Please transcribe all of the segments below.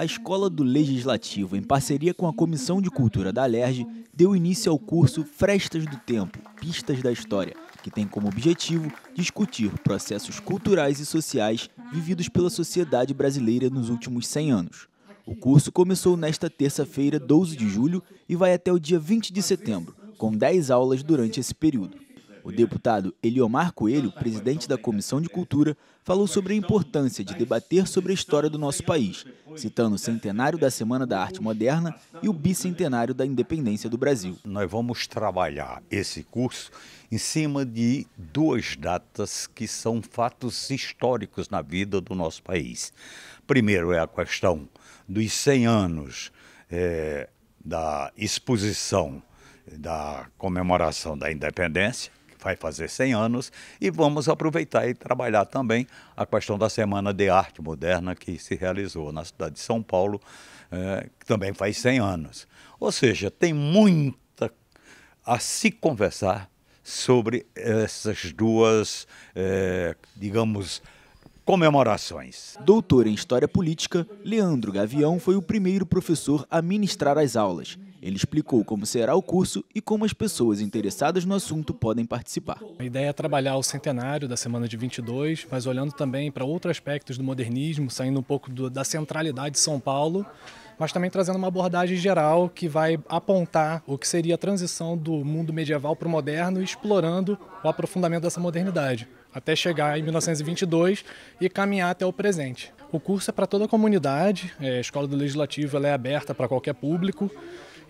a Escola do Legislativo, em parceria com a Comissão de Cultura da Alerj, deu início ao curso Frestas do Tempo, Pistas da História, que tem como objetivo discutir processos culturais e sociais vividos pela sociedade brasileira nos últimos 100 anos. O curso começou nesta terça-feira, 12 de julho, e vai até o dia 20 de setembro, com 10 aulas durante esse período. O deputado Eliomar Coelho, presidente da Comissão de Cultura, falou sobre a importância de debater sobre a história do nosso país, citando o centenário da Semana da Arte Moderna e o bicentenário da independência do Brasil. Nós vamos trabalhar esse curso em cima de duas datas que são fatos históricos na vida do nosso país. Primeiro é a questão dos 100 anos é, da exposição da comemoração da independência vai fazer 100 anos, e vamos aproveitar e trabalhar também a questão da Semana de Arte Moderna que se realizou na cidade de São Paulo, eh, que também faz 100 anos. Ou seja, tem muita a se conversar sobre essas duas, eh, digamos, comemorações. Doutor em História Política, Leandro Gavião foi o primeiro professor a ministrar as aulas. Ele explicou como será o curso e como as pessoas interessadas no assunto podem participar. A ideia é trabalhar o centenário da semana de 22, mas olhando também para outros aspectos do modernismo, saindo um pouco do, da centralidade de São Paulo, mas também trazendo uma abordagem geral que vai apontar o que seria a transição do mundo medieval para o moderno, explorando o aprofundamento dessa modernidade, até chegar em 1922 e caminhar até o presente. O curso é para toda a comunidade, é, a Escola do Legislativo é aberta para qualquer público.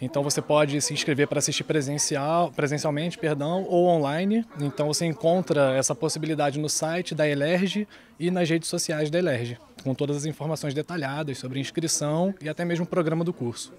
Então você pode se inscrever para assistir presencial, presencialmente, perdão, ou online. Então você encontra essa possibilidade no site da Elerge e nas redes sociais da Elerge, com todas as informações detalhadas sobre inscrição e até mesmo o programa do curso.